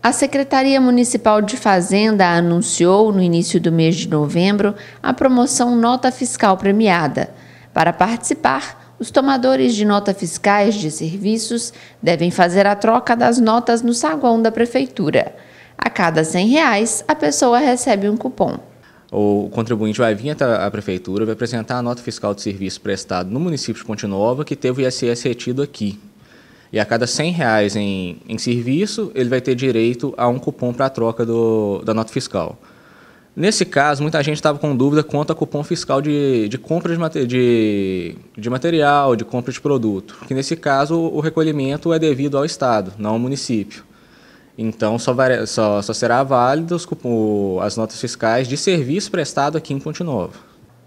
A Secretaria Municipal de Fazenda anunciou, no início do mês de novembro, a promoção Nota Fiscal Premiada. Para participar, os tomadores de nota fiscais de serviços devem fazer a troca das notas no saguão da Prefeitura. A cada R$ 100, reais, a pessoa recebe um cupom. O contribuinte vai vir até a prefeitura, vai apresentar a nota fiscal de serviço prestado no município de Ponte Nova, que teve o ISS retido aqui, e a cada 100 reais em, em serviço, ele vai ter direito a um cupom para a troca do, da nota fiscal. Nesse caso, muita gente estava com dúvida quanto a cupom fiscal de, de compra de, de, de, material, de compra de produto. Que nesse caso, o recolhimento é devido ao Estado, não ao município. Então, só, vai, só, só será válido os cupom, as notas fiscais de serviço prestado aqui em Ponte Nova.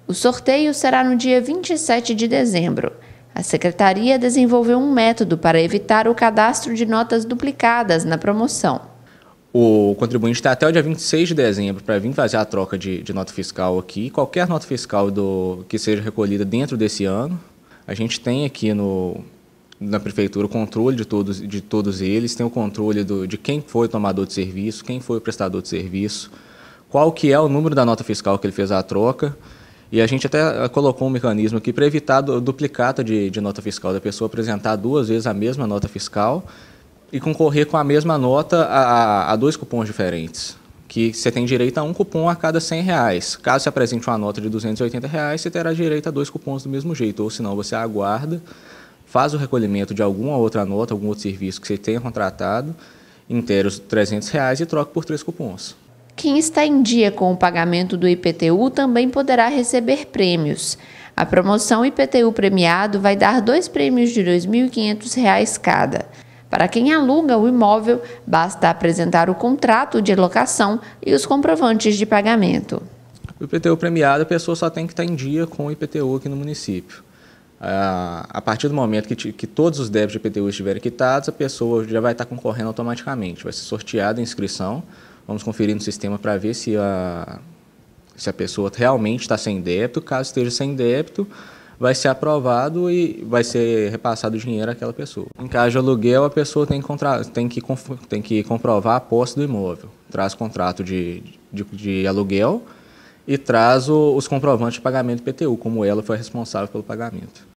O sorteio será no dia 27 de dezembro. A secretaria desenvolveu um método para evitar o cadastro de notas duplicadas na promoção. O contribuinte está até o dia 26 de dezembro para vir fazer a troca de, de, nota fiscal aqui. Qualquer nota fiscal do, que seja recolhida dentro desse ano, a gente tem aqui no, na prefeitura o controle de todos, de todos eles, tem o controle do, de quem foi o tomador de serviço, quem foi o prestador de serviço, qual que é o número da nota fiscal que ele fez a troca. E a gente até eh, colocou um mecanismo aqui para evitar duplicata de, de nota fiscal, da pessoa apresentar duas vezes a mesma nota fiscal e concorrer com a mesma nota a, a, a dois cupons diferentes que você tem direito a um cupom a cada 100 reais. Caso você apresente uma nota de 280 reais, você terá direito a dois cupons do mesmo jeito, ou senão você aguarda, faz o recolhimento de alguma outra nota, algum outro serviço que você tenha contratado, inteira os 300 reais e troca por três cupons. Quem está em dia com o pagamento do IPTU também poderá receber prêmios. A promoção IPTU premiado vai dar dois prêmios de R$ 2.500 cada. Para quem aluga o imóvel, basta apresentar o contrato de locação e os comprovantes de pagamento. O IPTU premiado, a pessoa só tem que estar em dia com o IPTU aqui no município. A partir do momento que, que todos os débitos de IPTU estiverem quitados, a pessoa já vai estar concorrendo automaticamente. Vai ser sorteada a inscrição Vamos conferir no sistema para ver se a, se a pessoa realmente está sem débito. Caso esteja sem débito, vai ser aprovado e vai ser repassado o dinheiro àquela pessoa. Em caso de aluguel, a pessoa tem que, contra... tem que, tem que comprovar a posse do imóvel. Traz contrato de, de, de aluguel e traz o, os comprovantes de pagamento do PTU, como ela foi responsável pelo pagamento.